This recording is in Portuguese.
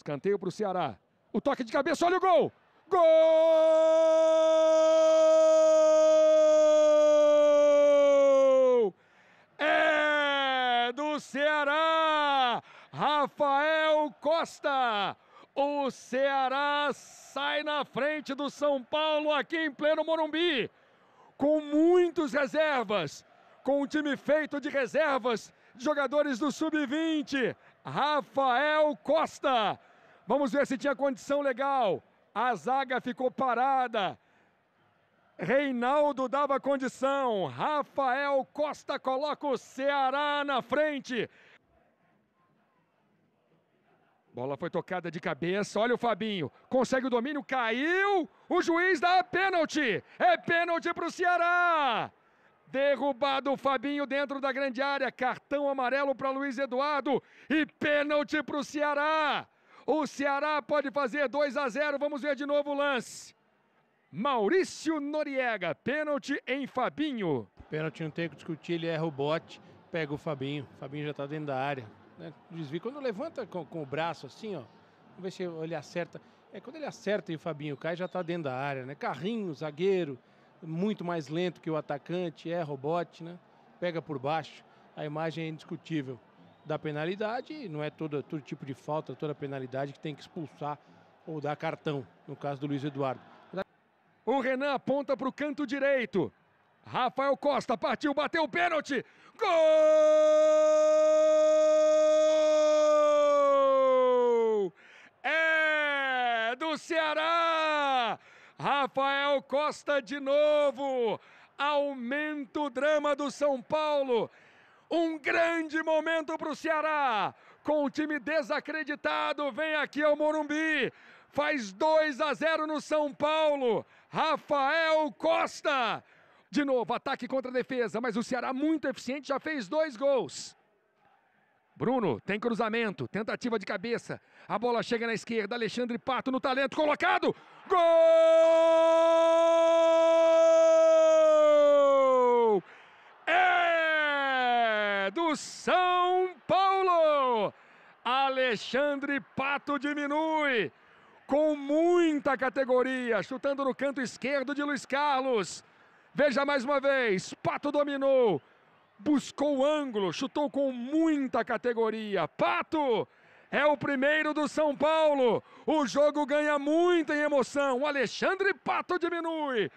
Escanteio para o Ceará. O toque de cabeça, olha o gol! Gol! É do Ceará! Rafael Costa! O Ceará sai na frente do São Paulo aqui em pleno Morumbi, com muitos reservas, com um time feito de reservas, jogadores do sub-20. Rafael Costa Vamos ver se tinha condição legal. A zaga ficou parada. Reinaldo dava condição. Rafael Costa coloca o Ceará na frente. Bola foi tocada de cabeça. Olha o Fabinho. Consegue o domínio. Caiu. O juiz dá pênalti. É pênalti para o Ceará. Derrubado o Fabinho dentro da grande área. Cartão amarelo para Luiz Eduardo. E pênalti para o Ceará. O Ceará pode fazer 2 a 0. Vamos ver de novo o lance. Maurício Noriega, pênalti em Fabinho. Pênalti não tem o que discutir, ele erra o bote, pega o Fabinho. Fabinho já está dentro da área. Né? Desvia. Quando levanta com, com, o braço assim, ó. Vamos ver se ele acerta. É quando ele acerta e o Fabinho cai, já está dentro da área, né? Carrinho, zagueiro, muito mais lento que o atacante, erra o bote, né? Pega por baixo. A imagem é indiscutível da penalidade, não é todo, todo tipo de falta, toda penalidade que tem que expulsar ou dar cartão, no caso do Luiz Eduardo. O Renan aponta para o canto direito. Rafael Costa partiu, bateu o pênalti. Gol! É do Ceará! Rafael Costa de novo. Aumenta o drama do São Paulo. Um grande momento para o Ceará. Com o time desacreditado, vem aqui ao Morumbi. Faz 2 a 0 no São Paulo. Rafael Costa. De novo, ataque contra a defesa, mas o Ceará muito eficiente, já fez dois gols. Bruno tem cruzamento, tentativa de cabeça. A bola chega na esquerda, Alexandre Pato no talento, colocado. Gol! do São Paulo. Alexandre Pato diminui com muita categoria, chutando no canto esquerdo de Luiz Carlos. Veja mais uma vez, Pato dominou, buscou o ângulo, chutou com muita categoria. Pato é o primeiro do São Paulo. O jogo ganha muito em emoção. O Alexandre Pato diminui.